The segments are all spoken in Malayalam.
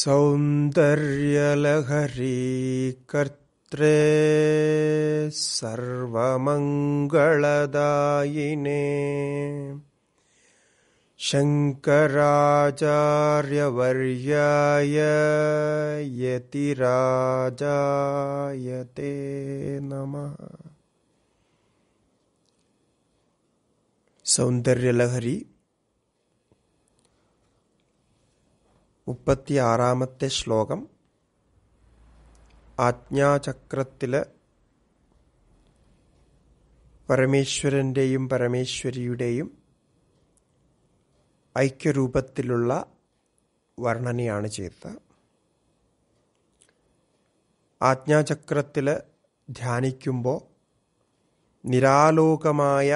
सौन्दर्यलहरी कर्त्रे सर्वमङ्गळदायिने शङ्कराचार्यवर्याय यतिराजायते नमः सौन्दर्यलहरी മുപ്പത്തിയാറാമത്തെ ശ്ലോകം ആജ്ഞാചക്രത്തില് പരമേശ്വരന്റെയും പരമേശ്വരിയുടെയും ഐക്യരൂപത്തിലുള്ള വർണ്ണനയാണ് ചെയ്തത് ആജ്ഞാചക്രത്തിൽ ധ്യാനിക്കുമ്പോൾ നിരാലോകമായ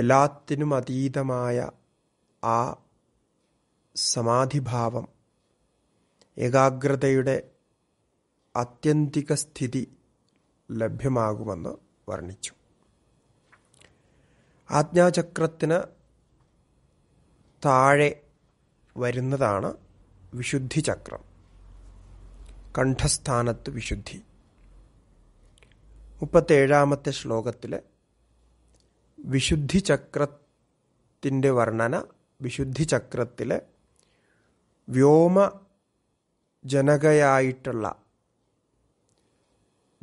എല്ലാത്തിനും അതീതമായ ആ സമാധിഭാവം ഏകാഗ്രതയുടെ ആത്യന്തിക സ്ഥിതി ലഭ്യമാകുമെന്ന് വർണ്ണിച്ചു ആജ്ഞാചക്രത്തിന് താഴെ വരുന്നതാണ് വിശുദ്ധി ചക്രം കണ്ഠസ്ഥാനത്ത് വിശുദ്ധി മുപ്പത്തേഴാമത്തെ ശ്ലോകത്തിൽ വിശുദ്ധി ചക്രത്തിൻ്റെ വർണ്ണന വിശുദ്ധി ചക്രത്തിലെ വ്യോമ ജനകയായിട്ടുള്ള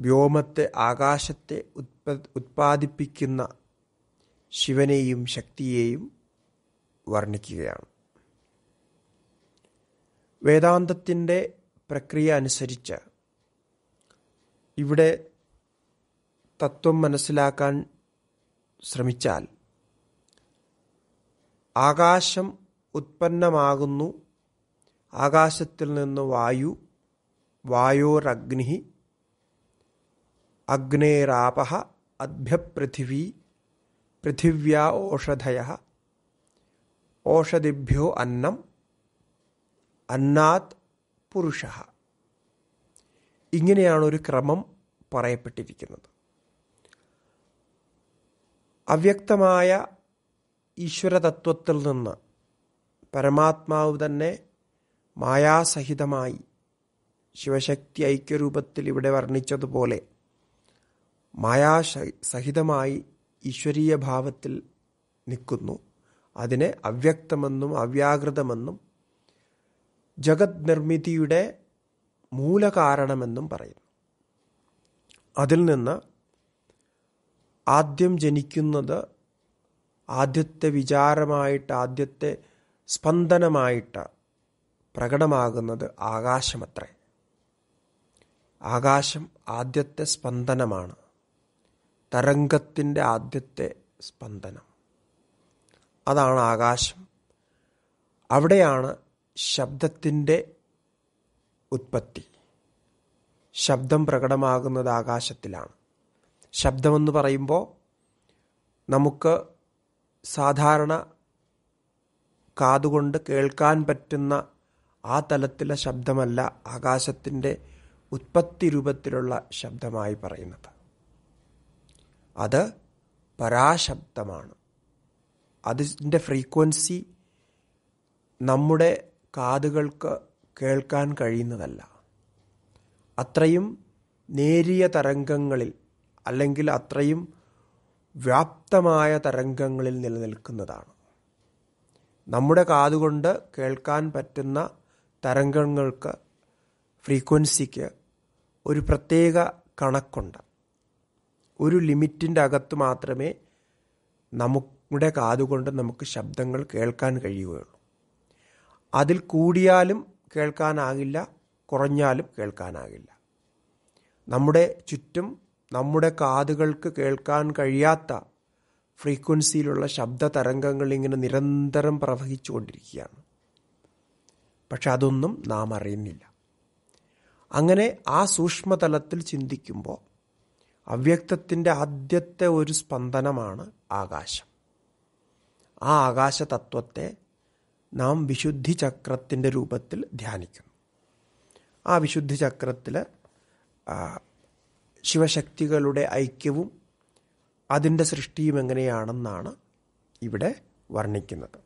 വ്യോമത്തെ ആകാശത്തെ ഉത്പ ഉത്പാദിപ്പിക്കുന്ന ശിവനെയും ശക്തിയെയും വർണ്ണിക്കുകയാണ് വേദാന്തത്തിൻ്റെ പ്രക്രിയ അനുസരിച്ച് ഇവിടെ തത്വം മനസ്സിലാക്കാൻ ശ്രമിച്ചാൽ ആകാശം ഉത്പന്നമാകുന്നു ആകാശത്തിൽ നിന്ന് വായു വായോരഗ്നി അഗ്നേരാപ അഭ്യപൃഥിവി പൃഥിവ്യാ ഓഷധയ ഓഷധിഭ്യോ അന്നം അന്നാത് പുരുഷ ഇങ്ങനെയാണ് ഒരു ക്രമം പറയപ്പെട്ടിരിക്കുന്നത് അവ്യക്തമായ ഈശ്വരതത്വത്തിൽ നിന്ന് പരമാത്മാവ് തന്നെ മായാസഹിതമായി ശിവശക്തി ഐക്യരൂപത്തിൽ ഇവിടെ വർണ്ണിച്ചതുപോലെ മായാസഹിതമായി ഈശ്വരീയ ഭാവത്തിൽ നിൽക്കുന്നു അതിനെ അവ്യക്തമെന്നും അവ്യാകൃതമെന്നും ജഗത് നിർമ്മിതിയുടെ മൂലകാരണമെന്നും പറയുന്നു അതിൽ നിന്ന് ആദ്യം ജനിക്കുന്നത് ആദ്യത്തെ വിചാരമായിട്ട് ആദ്യത്തെ സ്പന്ദനമായിട്ട് പ്രകടമാകുന്നത് ആകാശമത്രേ ആകാശം ആദ്യത്തെ സ്പന്ദനമാണ് തരംഗത്തിൻ്റെ ആദ്യത്തെ സ്പന്ദനം അതാണ് ആകാശം അവിടെയാണ് ശബ്ദത്തിൻ്റെ ഉത്പത്തി ശബ്ദം പ്രകടമാകുന്നത് ആകാശത്തിലാണ് ശബ്ദമെന്ന് പറയുമ്പോൾ നമുക്ക് സാധാരണ കാതുകൊണ്ട് കേൾക്കാൻ പറ്റുന്ന ആ തലത്തിലെ ശബ്ദമല്ല ആകാശത്തിൻ്റെ ഉത്പത്തി രൂപത്തിലുള്ള ശബ്ദമായി പറയുന്നത് അത് പരാശബ്ദമാണ് അതിൻ്റെ ഫ്രീക്വൻസി നമ്മുടെ കാതുകൾക്ക് കേൾക്കാൻ കഴിയുന്നതല്ല അത്രയും നേരിയ തരംഗങ്ങളിൽ അല്ലെങ്കിൽ അത്രയും വ്യാപ്തമായ തരംഗങ്ങളിൽ നിലനിൽക്കുന്നതാണ് നമ്മുടെ കാതുകൊണ്ട് കേൾക്കാൻ പറ്റുന്ന തരംഗങ്ങൾക്ക് ഫ്രീക്വൻസിക്ക് ഒരു പ്രത്യേക കണക്കുണ്ട് ഒരു ലിമിറ്റിൻ്റെ അകത്ത് മാത്രമേ നമ്മുടെ കാതുകൊണ്ട് നമുക്ക് ശബ്ദങ്ങൾ കേൾക്കാൻ കഴിയുകയുള്ളൂ അതിൽ കൂടിയാലും കേൾക്കാനാകില്ല കുറഞ്ഞാലും കേൾക്കാനാകില്ല നമ്മുടെ ചുറ്റും നമ്മുടെ കാതുകൾക്ക് കേൾക്കാൻ കഴിയാത്ത ഫ്രീക്വൻസിയിലുള്ള ശബ്ദ തരംഗങ്ങൾ ഇങ്ങനെ നിരന്തരം പ്രവഹിച്ചുകൊണ്ടിരിക്കുകയാണ് പക്ഷെ അതൊന്നും നാം അറിയുന്നില്ല അങ്ങനെ ആ സൂക്ഷ്മതലത്തിൽ ചിന്തിക്കുമ്പോൾ അവ്യക്തത്തിൻ്റെ ആദ്യത്തെ ഒരു സ്പന്ദനമാണ് ആകാശം ആ ആകാശ തത്വത്തെ നാം വിശുദ്ധി ചക്രത്തിൻ്റെ രൂപത്തിൽ ധ്യാനിക്കുന്നു ആ വിശുദ്ധി ചക്രത്തിൽ ശിവശക്തികളുടെ ഐക്യവും അതിൻ്റെ സൃഷ്ടിയും എങ്ങനെയാണെന്നാണ് ഇവിടെ വർണ്ണിക്കുന്നത്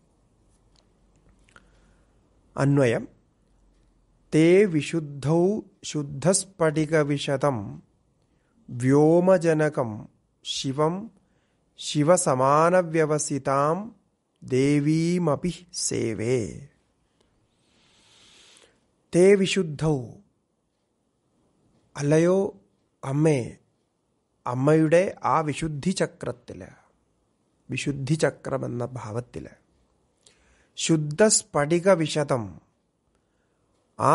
अन्वय ते व्योमजनक शिव व्योमजनकं शिवं शिवसमानव्यवसितां देवीमपि सेवे ते വിശുദ്ധൗ അല്ലയോ അമ്മേ അമ്മയുടെ ആ വിശുദ്ധി ചക്രത്തിൽ വിശുദ്ധി ചക്രം എന്ന വിശദം ആ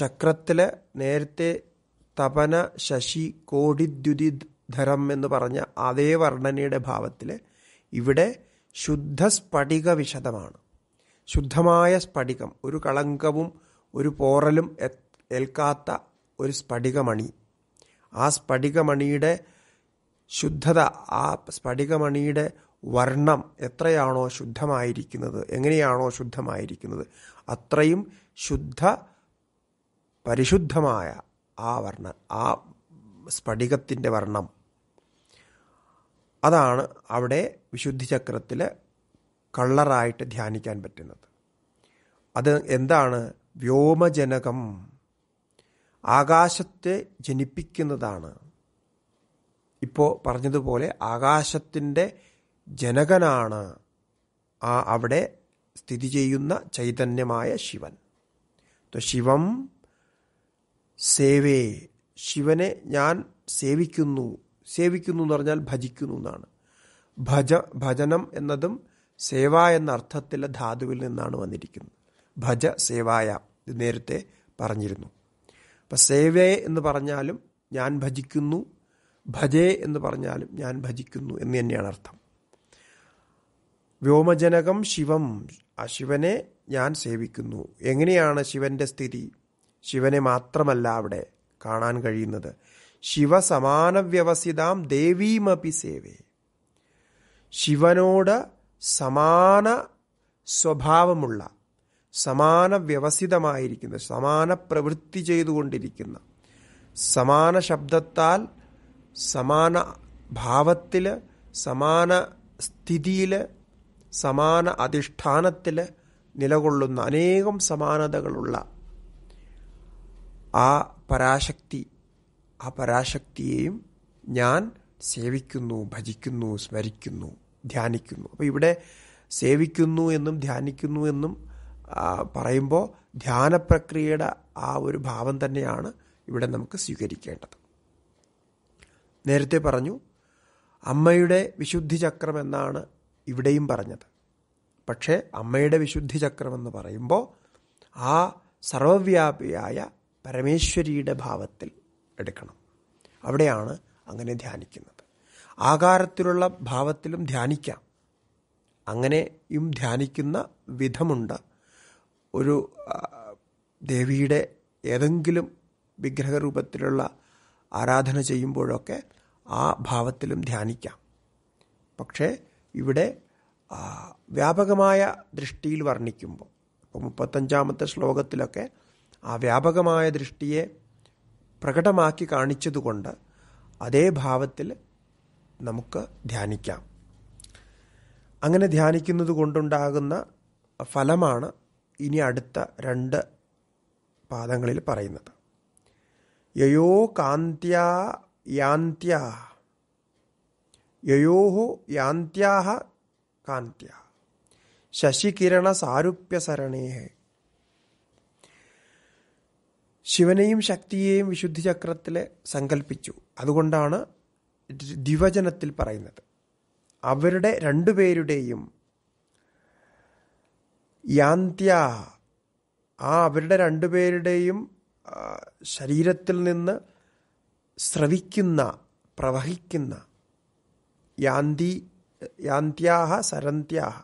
ചക്രത്തിലെ നേരത്തെ തപന ശശി കോടിദ്യുതിധരം എന്ന് പറഞ്ഞ അതേ വർണ്ണനയുടെ ഭാവത്തിൽ ഇവിടെ ശുദ്ധസ്ഫടിക വിശദമാണ് ശുദ്ധമായ സ്ഫടികം ഒരു കളങ്കവും ഒരു പോറലും ഏൽക്കാത്ത ഒരു സ്ഫടികമണി ആ സ്ഫടികമണിയുടെ ശുദ്ധത ആ സ്ഫടികമണിയുടെ വർണ്ണം എത്രയാണോ ശുദ്ധമായിരിക്കുന്നത് എങ്ങനെയാണോ ശുദ്ധമായിരിക്കുന്നത് അത്രയും ശുദ്ധ പരിശുദ്ധമായ ആ വർണ്ണ ആ സ്ഫടികത്തിൻ്റെ വർണ്ണം അതാണ് അവിടെ വിശുദ്ധി ചക്രത്തിൽ കള്ളറായിട്ട് ധ്യാനിക്കാൻ പറ്റുന്നത് അത് എന്താണ് വ്യോമജനകം ആകാശത്തെ ജനിപ്പിക്കുന്നതാണ് ഇപ്പോൾ പറഞ്ഞതുപോലെ ആകാശത്തിൻ്റെ ജനകനാണ് ആ അവിടെ സ്ഥിതി ചെയ്യുന്ന ചൈതന്യമായ ശിവൻ ശിവം സേവേ ശിവനെ ഞാൻ സേവിക്കുന്നു സേവിക്കുന്നു എന്ന് പറഞ്ഞാൽ ഭജിക്കുന്നു എന്നാണ് ഭജ ഭജനം എന്നതും സേവ എന്ന അർത്ഥത്തിലെ ധാതുവിൽ നിന്നാണ് വന്നിരിക്കുന്നത് ഭജ സേവായ ഇത് നേരത്തെ പറഞ്ഞിരുന്നു അപ്പം സേവേ എന്ന് പറഞ്ഞാലും ഞാൻ ഭജിക്കുന്നു ഭജേ എന്ന് പറഞ്ഞാലും ഞാൻ ഭജിക്കുന്നു എന്ന് തന്നെയാണ് അർത്ഥം വ്യോമജനകം ശിവം ആ ശിവനെ ഞാൻ സേവിക്കുന്നു എങ്ങനെയാണ് ശിവന്റെ സ്ഥിതി ശിവനെ മാത്രമല്ല അവിടെ കാണാൻ കഴിയുന്നത് ശിവസമാന വ്യവസിതാം ദേവീമപി സേവേ ശിവനോട് സമാന സ്വഭാവമുള്ള സമാന വ്യവസിതമായിരിക്കുന്ന സമാന പ്രവൃത്തി ചെയ്തുകൊണ്ടിരിക്കുന്ന സമാന ശബ്ദത്താൽ സമാന ഭാവത്തിൽ സമാന സ്ഥിതിയിൽ സമാന അധിഷ്ഠാനത്തിൽ നിലകൊള്ളുന്ന അനേകം സമാനതകളുള്ള ആ പരാശക്തി ആ പരാശക്തിയെയും ഞാൻ സേവിക്കുന്നു ഭജിക്കുന്നു സ്മരിക്കുന്നു ധ്യാനിക്കുന്നു അപ്പോൾ ഇവിടെ സേവിക്കുന്നു എന്നും ധ്യാനിക്കുന്നു എന്നും പറയുമ്പോൾ ധ്യാനപ്രക്രിയയുടെ ആ ഒരു ഭാവം തന്നെയാണ് ഇവിടെ നമുക്ക് സ്വീകരിക്കേണ്ടത് നേരത്തെ പറഞ്ഞു അമ്മയുടെ വിശുദ്ധി ചക്രം എന്നാണ് ഇവിടെയും പറഞ്ഞത് പക്ഷേ അമ്മയുടെ വിശുദ്ധി ചക്രം എന്ന് പറയുമ്പോൾ ആ സർവവ്യാപിയായ പരമേശ്വരിയുടെ ഭാവത്തിൽ എടുക്കണം അവിടെയാണ് അങ്ങനെ ധ്യാനിക്കുന്നത് ആകാരത്തിലുള്ള ഭാവത്തിലും ധ്യാനിക്കാം അങ്ങനെയും ധ്യാനിക്കുന്ന വിധമുണ്ട് ഒരു ദേവിയുടെ ഏതെങ്കിലും വിഗ്രഹരൂപത്തിലുള്ള ആരാധന ചെയ്യുമ്പോഴൊക്കെ ആ ഭാവത്തിലും ധ്യാനിക്കാം പക്ഷേ ഇവിടെ വ്യാപകമായ ദൃഷ്ടിയിൽ വർണ്ണിക്കുമ്പോൾ ഇപ്പോൾ മുപ്പത്തഞ്ചാമത്തെ ശ്ലോകത്തിലൊക്കെ ആ വ്യാപകമായ ദൃഷ്ടിയെ പ്രകടമാക്കി കാണിച്ചതുകൊണ്ട് അതേ ഭാവത്തിൽ നമുക്ക് ധ്യാനിക്കാം അങ്ങനെ ധ്യാനിക്കുന്നത് കൊണ്ടുണ്ടാകുന്ന ഫലമാണ് ഇനി അടുത്ത രണ്ട് പാദങ്ങളിൽ പറയുന്നത് യയോ കാന്ത്യാ യാന്ത്യാ യയോഹോ യാന്ത്യാഹ कान्त्या ശശികിരണസാരൂപ്യസരണേഹ ശിവനെയും ശക്തിയെയും വിശുദ്ധി ചക്രത്തിൽ സങ്കല്പിച്ചു അതുകൊണ്ടാണ് ദിവചനത്തിൽ പറയുന്നത് അവരുടെ രണ്ടുപേരുടെയും യാന്ത്യ ആ അവരുടെ രണ്ടുപേരുടെയും ശരീരത്തിൽ നിന്ന് സ്രവിക്കുന്ന പ്രവഹിക്കുന്ന യാന്തി യാന്ത്യാഹ സരന്ത്യാഹ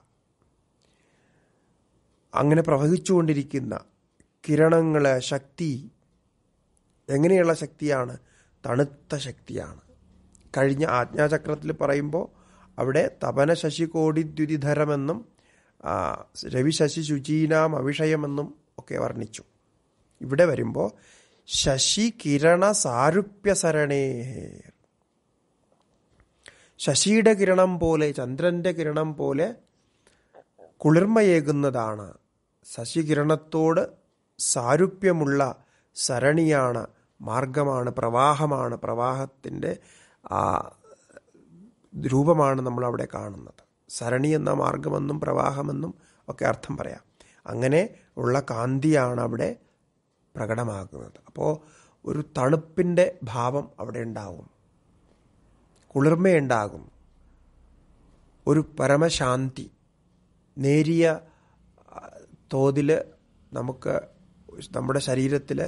അങ്ങനെ പ്രവഹിച്ചുകൊണ്ടിരിക്കുന്ന കിരണങ്ങളെ ശക്തി എങ്ങനെയുള്ള ശക്തിയാണ് തണുത്ത ശക്തിയാണ് കഴിഞ്ഞ ആജ്ഞാചക്രത്തിൽ പറയുമ്പോൾ അവിടെ തപന ശശികോടി കോടിദ്യുതിധരമെന്നും രവിശശി ശുചീനാം അവിഷയമെന്നും ഒക്കെ വർണ്ണിച്ചു ഇവിടെ വരുമ്പോൾ ശശി കിരണ സാരുപ്യസരണേ ശശിയുടെ കിരണം പോലെ ചന്ദ്രന്റെ കിരണം പോലെ കുളിർമയേകുന്നതാണ് ശശികിരണത്തോട് സാരൂപ്യമുള്ള സരണിയാണ് മാർഗമാണ് പ്രവാഹമാണ് പ്രവാഹത്തിൻ്റെ ആ രൂപമാണ് നമ്മൾ അവിടെ കാണുന്നത് സരണി എന്ന മാർഗമെന്നും പ്രവാഹമെന്നും ഒക്കെ അർത്ഥം പറയാം അങ്ങനെ ഉള്ള കാന്തിയാണ് അവിടെ പ്രകടമാകുന്നത് അപ്പോൾ ഒരു തണുപ്പിൻ്റെ ഭാവം അവിടെ ഉണ്ടാവും കുളിർമയുണ്ടാകും ഒരു പരമശാന്തി നേരിയ തോതിൽ നമുക്ക് നമ്മുടെ ശരീരത്തിൽ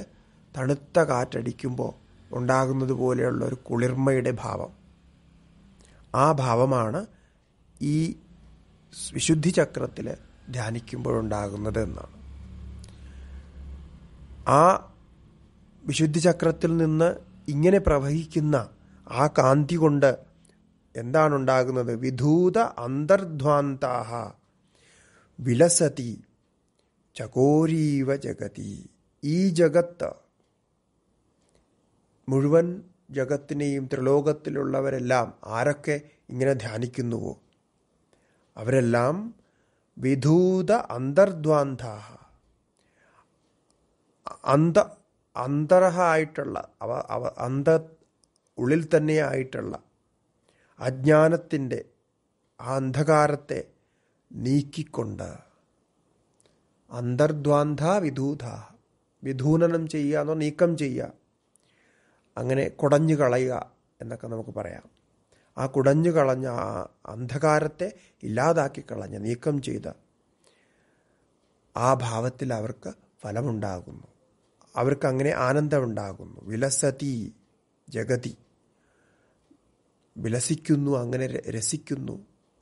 തണുത്ത കാറ്റടിക്കുമ്പോൾ ഉണ്ടാകുന്നത് പോലെയുള്ള ഒരു കുളിർമയുടെ ഭാവം ആ ഭാവമാണ് ഈ വിശുദ്ധി ചക്രത്തിൽ ധ്യാനിക്കുമ്പോഴുണ്ടാകുന്നത് എന്നാണ് ആ വിശുദ്ധി ചക്രത്തിൽ നിന്ന് ഇങ്ങനെ പ്രവഹിക്കുന്ന ആ കാന്തി കൊണ്ട് എന്താണ് ഉണ്ടാകുന്നത് വിധൂത അന്തർധ്വാന്താഹ വിലസതി ചകോരീവ ജഗതി ഈ ജഗത്ത് മുഴുവൻ ജഗത്തിനെയും ത്രിലോകത്തിലുള്ളവരെല്ലാം ആരൊക്കെ ഇങ്ങനെ ധ്യാനിക്കുന്നുവോ അവരെല്ലാം വിധൂത അന്തർദ്വാന്താഹ അന്ത അന്തർഹ ആയിട്ടുള്ള അവ അവ അന്ത ഉള്ളിൽ തന്നെയായിട്ടുള്ള അജ്ഞാനത്തിൻ്റെ ആ അന്ധകാരത്തെ നീക്കിക്കൊണ്ട് അന്തർദ്വാന്ധ വിധൂത വിധൂനനം ചെയ്യുക എന്നോ നീക്കം ചെയ്യുക അങ്ങനെ കുടഞ്ഞു കളയുക എന്നൊക്കെ നമുക്ക് പറയാം ആ കുടഞ്ഞു കളഞ്ഞ ആ അന്ധകാരത്തെ ഇല്ലാതാക്കി കളഞ്ഞ നീക്കം ചെയ്ത ആ ഭാവത്തിൽ അവർക്ക് ഫലമുണ്ടാകുന്നു അവർക്ക് അങ്ങനെ ആനന്ദമുണ്ടാകുന്നു വിലസതി ജഗതി വിലസിക്കുന്നു അങ്ങനെ രസിക്കുന്നു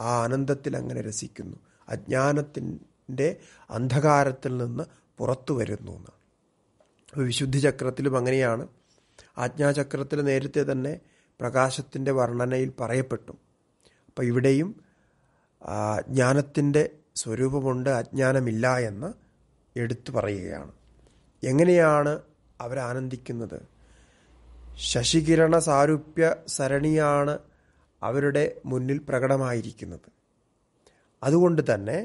ആ ആനന്ദത്തിൽ അങ്ങനെ രസിക്കുന്നു അജ്ഞാനത്തിൻ്റെ അന്ധകാരത്തിൽ നിന്ന് പുറത്തു വരുന്നു എന്നാണ് വിശുദ്ധി ചക്രത്തിലും അങ്ങനെയാണ് ആജ്ഞാചക്രത്തിൽ നേരത്തെ തന്നെ പ്രകാശത്തിൻ്റെ വർണ്ണനയിൽ പറയപ്പെട്ടു അപ്പോൾ ഇവിടെയും ജ്ഞാനത്തിൻ്റെ സ്വരൂപമുണ്ട് അജ്ഞാനമില്ല എന്ന് എടുത്തു പറയുകയാണ് എങ്ങനെയാണ് അവരാനന്ദിക്കുന്നത് ശശികിരണ സാരൂപ്യ സരണിയാണ് അവരുടെ മുന്നിൽ പ്രകടമായിരിക്കുന്നത് അതുകൊണ്ട് തന്നെ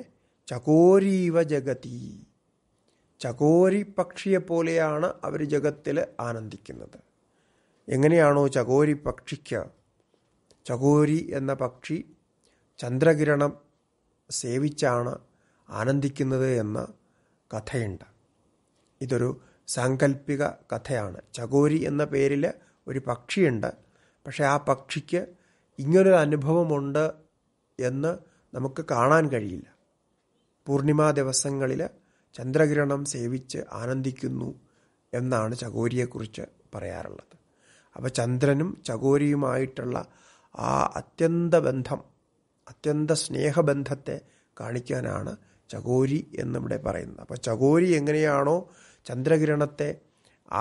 ചകോരീവ ജഗതി ചകോരി പക്ഷിയെ പോലെയാണ് അവർ ജഗത്തിൽ ആനന്ദിക്കുന്നത് എങ്ങനെയാണോ ചകോരി പക്ഷിക്ക് ചകോരി എന്ന പക്ഷി ചന്ദ്രകിരണം സേവിച്ചാണ് ആനന്ദിക്കുന്നത് എന്ന കഥയുണ്ട് ഇതൊരു സാങ്കല്പിക കഥയാണ് ചകോരി എന്ന പേരിൽ ഒരു പക്ഷിയുണ്ട് പക്ഷേ ആ പക്ഷിക്ക് ഇങ്ങനൊരു അനുഭവമുണ്ട് എന്ന് നമുക്ക് കാണാൻ കഴിയില്ല പൂർണിമ ദിവസങ്ങളിൽ ചന്ദ്രഗ്രഹണം സേവിച്ച് ആനന്ദിക്കുന്നു എന്നാണ് ചകോരിയെക്കുറിച്ച് പറയാറുള്ളത് അപ്പോൾ ചന്ദ്രനും ചകോരിയുമായിട്ടുള്ള ആ അത്യന്ത ബന്ധം അത്യന്ത സ്നേഹബന്ധത്തെ കാണിക്കാനാണ് ചകോരി എന്നിവിടെ പറയുന്നത് അപ്പോൾ ചകോരി എങ്ങനെയാണോ ചന്ദ്രഗ്രഹണത്തെ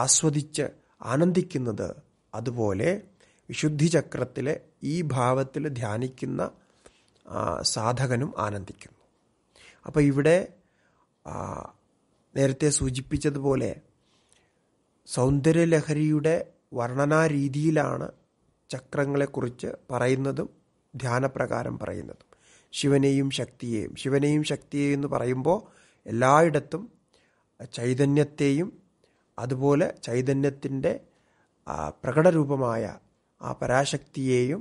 ആസ്വദിച്ച് ആനന്ദിക്കുന്നത് അതുപോലെ വിശുദ്ധി ചക്രത്തിലെ ഈ ഭാവത്തിൽ ധ്യാനിക്കുന്ന സാധകനും ആനന്ദിക്കുന്നു അപ്പോൾ ഇവിടെ നേരത്തെ സൂചിപ്പിച്ചതുപോലെ സൗന്ദര്യലഹരിയുടെ വർണ്ണനാരീതിയിലാണ് ചക്രങ്ങളെക്കുറിച്ച് പറയുന്നതും ധ്യാനപ്രകാരം പറയുന്നതും ശിവനെയും ശക്തിയെയും ശിവനെയും ശക്തിയെയും എന്ന് പറയുമ്പോൾ എല്ലായിടത്തും ചൈതന്യത്തെയും അതുപോലെ ചൈതന്യത്തിൻ്റെ പ്രകടരൂപമായ ആ പരാശക്തിയെയും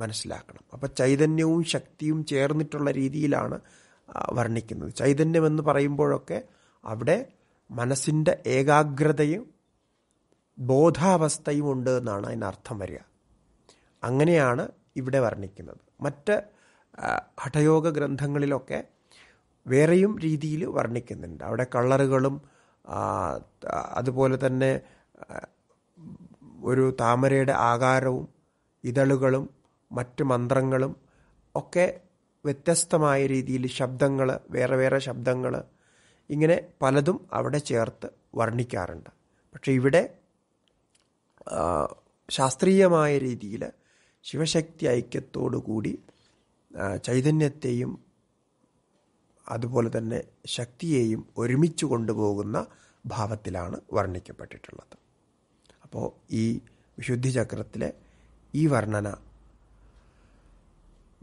മനസ്സിലാക്കണം അപ്പം ചൈതന്യവും ശക്തിയും ചേർന്നിട്ടുള്ള രീതിയിലാണ് വർണ്ണിക്കുന്നത് ചൈതന്യം എന്ന് പറയുമ്പോഴൊക്കെ അവിടെ മനസ്സിൻ്റെ ഏകാഗ്രതയും ബോധാവസ്ഥയും ഉണ്ട് എന്നാണ് അതിനർത്ഥം വരിക അങ്ങനെയാണ് ഇവിടെ വർണ്ണിക്കുന്നത് മറ്റ് ഹഠയോഗ ഗ്രന്ഥങ്ങളിലൊക്കെ വേറെയും രീതിയിൽ വർണ്ണിക്കുന്നുണ്ട് അവിടെ കളറുകളും അതുപോലെ തന്നെ ഒരു താമരയുടെ ആകാരവും ഇതളുകളും മറ്റ് മന്ത്രങ്ങളും ഒക്കെ വ്യത്യസ്തമായ രീതിയിൽ ശബ്ദങ്ങൾ വേറെ വേറെ ശബ്ദങ്ങൾ ഇങ്ങനെ പലതും അവിടെ ചേർത്ത് വർണ്ണിക്കാറുണ്ട് പക്ഷെ ഇവിടെ ശാസ്ത്രീയമായ രീതിയിൽ ശിവശക്തി ഐക്യത്തോടുകൂടി ചൈതന്യത്തെയും അതുപോലെ തന്നെ ശക്തിയെയും ഒരുമിച്ച് കൊണ്ടുപോകുന്ന ഭാവത്തിലാണ് വർണ്ണിക്കപ്പെട്ടിട്ടുള്ളത് അപ്പോൾ ഈ വിശുദ്ധിചക്രത്തിലെ ഈ വർണ്ണന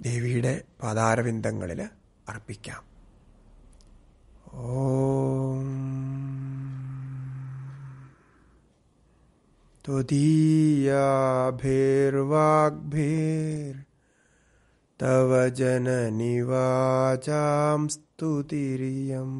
ദേവിയുടെ പാതാരവിന്ദങ്ങളിൽ അർപ്പിക്കാം ഓം തുതീയാഭിർവാഗ്ഭിർ തവ ജനനിവാചാം സ്തുതിരിയം